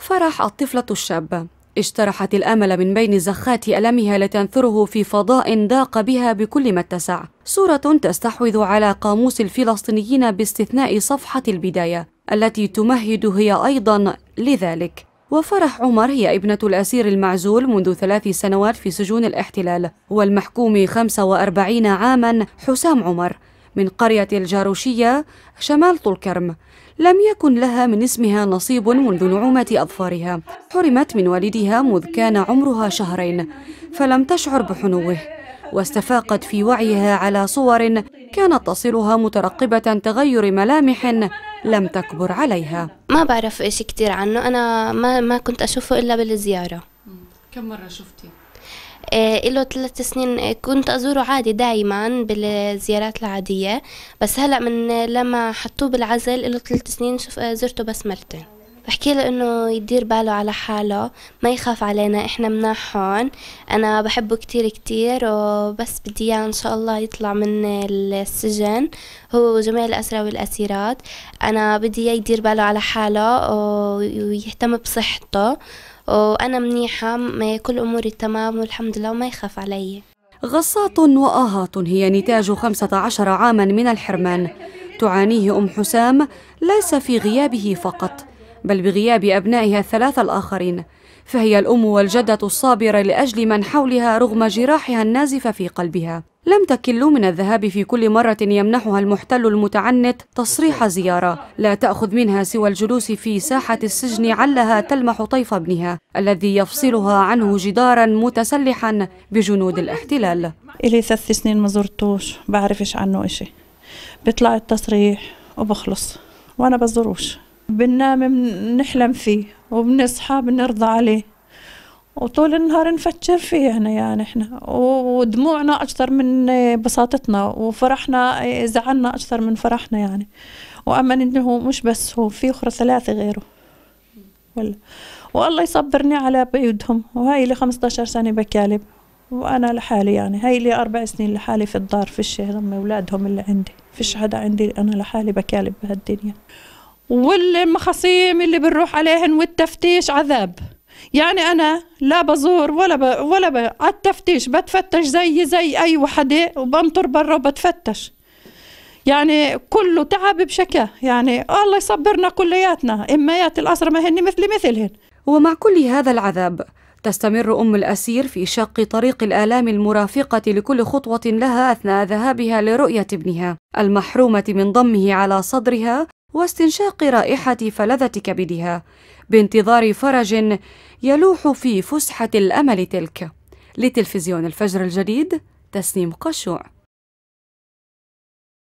فرح الطفلة الشابة اجترحت الأمل من بين زخات ألمها لتنثره في فضاء ضاق بها بكل ما اتسع صورة تستحوذ على قاموس الفلسطينيين باستثناء صفحة البداية التي تمهد هي أيضا لذلك وفرح عمر هي ابنة الأسير المعزول منذ ثلاث سنوات في سجون الاحتلال والمحكوم 45 عاما حسام عمر من قرية الجاروشية شمال طولكرم لم يكن لها من اسمها نصيب منذ نعومة أظفارها حرمت من والدها مذ كان عمرها شهرين فلم تشعر بحنوه واستفاقت في وعيها على صور كانت تصلها مترقبة تغير ملامح لم تكبر عليها ما بعرف إشي كتير عنه أنا ما, ما كنت أشوفه إلا بالزيارة كم مرة شفتي؟ آه، له ثلاث سنين آه، كنت أزوره عادي دايما بالزيارات العادية بس هلأ من لما حطوه بالعزل له ثلاث سنين آه، زرته بس مرتين بحكي له انه يدير باله على حاله ما يخاف علينا احنا مناح هون انا بحبه كتير كتير وبس بدي اياه ان شاء الله يطلع من السجن هو وجميع الاسرى والاسيرات انا بدي اياه يدير باله على حاله ويهتم بصحته وانا منيحه كل اموري تمام والحمد لله وما يخاف علي غصات وآهات هي نتاج 15 عاما من الحرمان تعانيه أم حسام ليس في غيابه فقط بل بغياب أبنائها الثلاثة الآخرين فهي الأم والجدة الصابرة لأجل من حولها رغم جراحها النازفة في قلبها لم تكل من الذهاب في كل مرة يمنحها المحتل المتعنت تصريح زيارة لا تأخذ منها سوى الجلوس في ساحة السجن علها تلمح طيف ابنها الذي يفصلها عنه جدارا متسلحا بجنود الاحتلال إلي ثلاث سنين ما زرتوش بعرفش عنه إشي بيطلع التصريح وبخلص وأنا بزروش بننام بنحلم فيه وبنصحى بنرضى عليه وطول النهار نفكر فيه احنا يعني احنا ودموعنا اكثر من بساطتنا وفرحنا زعلنا اكثر من فرحنا يعني واما انه مش بس هو في اخرى ثلاثه غيره ولا والله يصبرني على بيدهم وهي لي 15 سنه بكالب وانا لحالي يعني هاي لي اربع سنين لحالي في الدار فيش هم اولادهم اللي عندي فيش حدا عندي انا لحالي بكالب بهالدنيا والمخاصيم اللي بنروح عليهن والتفتيش عذاب يعني انا لا بزور ولا ب... ولا ب... على التفتيش بتفتش زي زي اي وحده وبنطر برا وبتفتش يعني كله تعب بشكا يعني الله يصبرنا كلياتنا اميات الاسرى ما هن مثل مثلهن ومع كل هذا العذاب تستمر أم الأسير في شق طريق الآلام المرافقة لكل خطوة لها أثناء ذهابها لرؤية ابنها المحرومة من ضمه على صدرها واستنشاق رائحة فلذة كبدها بانتظار فرج يلوح في فسحة الأمل تلك لتلفزيون الفجر الجديد تسنيم قشوع